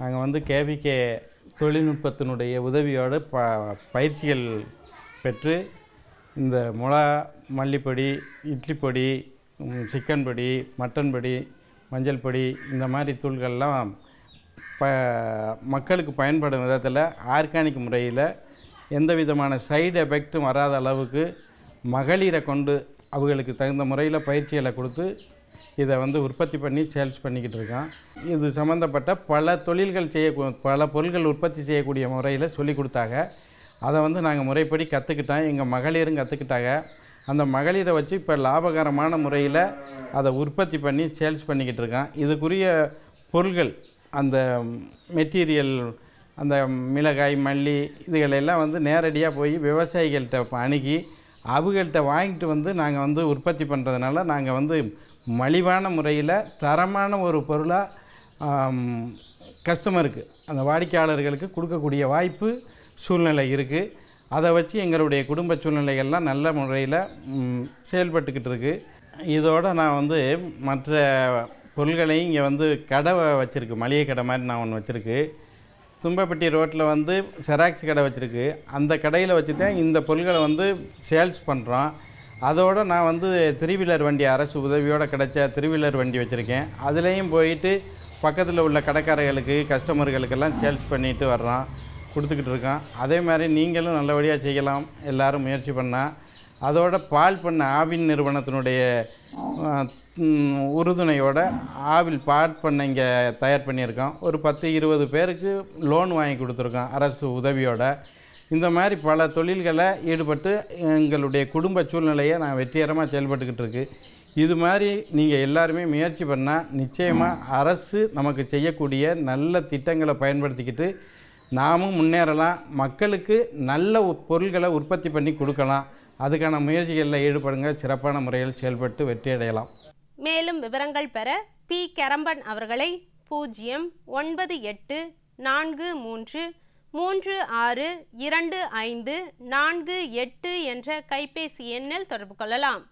நாங்கள் வந்து கேவிகே தொழில்நுட்பத்தினுடைய உதவியோடு ப பயிற்சிகள் பெற்று இந்த முளா மல்லிப்பொடி இட்லி பொடி சிக்கன் பொடி மட்டன் பொடி மஞ்சள் பொடி இந்த மாதிரி தூள்கள்லாம் ப மக்களுக்கு பயன்படும் விதத்தில் ஆர்கானிக் முறையில் எந்த விதமான சைடு எஃபெக்டும் வராத அளவுக்கு மகளிரை கொண்டு அவர்களுக்கு தகுந்த முறையில் பயிற்சிகளை கொடுத்து இதை வந்து உற்பத்தி பண்ணி சேல்ஸ் பண்ணிக்கிட்டு இருக்கான் இது சம்மந்தப்பட்ட பல தொழில்கள் செய்ய பல பொருள்கள் உற்பத்தி செய்யக்கூடிய முறையில் சொல்லிக் கொடுத்தாங்க அதை வந்து நாங்கள் முறைப்படி கற்றுக்கிட்டோம் எங்கள் மகளிரும் கற்றுக்கிட்டாங்க அந்த மகளிரை வச்சு இப்போ லாபகரமான முறையில் அதை உற்பத்தி பண்ணி சேல்ஸ் பண்ணிக்கிட்டு இருக்கான் இதுக்குரிய பொருள்கள் அந்த மெட்டீரியல் அந்த மிளகாய் மல்லி இதுகளெல்லாம் வந்து நேரடியாக போய் விவசாயிகள்கிட்ட அணுகி அவங்கள்ட்ட வாங்கிட்டு வந்து நாங்கள் வந்து உற்பத்தி பண்ணுறதுனால நாங்கள் வந்து மலிவான முறையில் தரமான ஒரு பொருளாக கஸ்டமருக்கு அந்த வாடிக்கையாளர்களுக்கு கொடுக்கக்கூடிய வாய்ப்பு சூழ்நிலை இருக்குது அதை வச்சு எங்களுடைய குடும்ப சூழ்நிலைகள்லாம் நல்ல முறையில் செயல்பட்டுக்கிட்டு இருக்குது இதோடு நான் வந்து மற்ற பொருள்களையும் இங்கே வந்து கடை வச்சுருக்கு மளிகை கடை மாதிரி நான் ஒன்று வச்சுருக்கு தும்பப்பட்டி ரோட்டில் வந்து செராக்ஸ் கடை வச்சுருக்கு அந்த கடையில் வச்சு தான் இந்த பொருட்களை வந்து சேல்ஸ் பண்ணுறோம் அதோடு நான் வந்து திருவிழர் வண்டி அரசு உதவியோடு கிடைச்ச திருவிழர் வண்டி வச்சுருக்கேன் அதுலேயும் போயிட்டு பக்கத்தில் உள்ள கடைக்காரர்களுக்கு கஸ்டமர்களுக்கெல்லாம் சேல்ஸ் பண்ணிட்டு வர்றோம் கொடுத்துக்கிட்டு இருக்கோம் அதே மாதிரி நீங்களும் நல்லபடியாக செய்யலாம் எல்லோரும் முயற்சி பண்ணால் அதோட பால் பண்ண ஆவின் நிறுவனத்தினுடைய உறுதுணையோட ஆவில் பால் பண்ண இங்கே தயார் பண்ணியிருக்கோம் ஒரு பத்து இருபது பேருக்கு லோன் வாங்கி கொடுத்துருக்கோம் அரசு உதவியோட இந்த மாதிரி பல தொழில்களை ஈடுபட்டு எங்களுடைய குடும்ப சூழ்நிலையை நான் வெற்றிகரமாக செயல்பட்டுக்கிட்டு இருக்கு இது மாதிரி நீங்கள் எல்லாருமே முயற்சி பண்ணால் நிச்சயமாக அரசு நமக்கு செய்யக்கூடிய நல்ல திட்டங்களை பயன்படுத்திக்கிட்டு நாமும் முன்னேறலாம் மக்களுக்கு நல்ல பொருள்களை உற்பத்தி பண்ணி கொடுக்கலாம் அதுக்கான முயற்சிகளில் ஈடுபடுங்க சிறப்பான முறையில் செயல்பட்டு வெற்றியடையலாம் மேலும் விவரங்கள் பெற பி கரம்பன் அவர்களை பூஜ்ஜியம் ஒன்பது எட்டு நான்கு மூன்று மூன்று ஆறு இரண்டு ஐந்து நான்கு எட்டு என்ற கைபேசி எண்ணில் தொடர்பு கொள்ளலாம்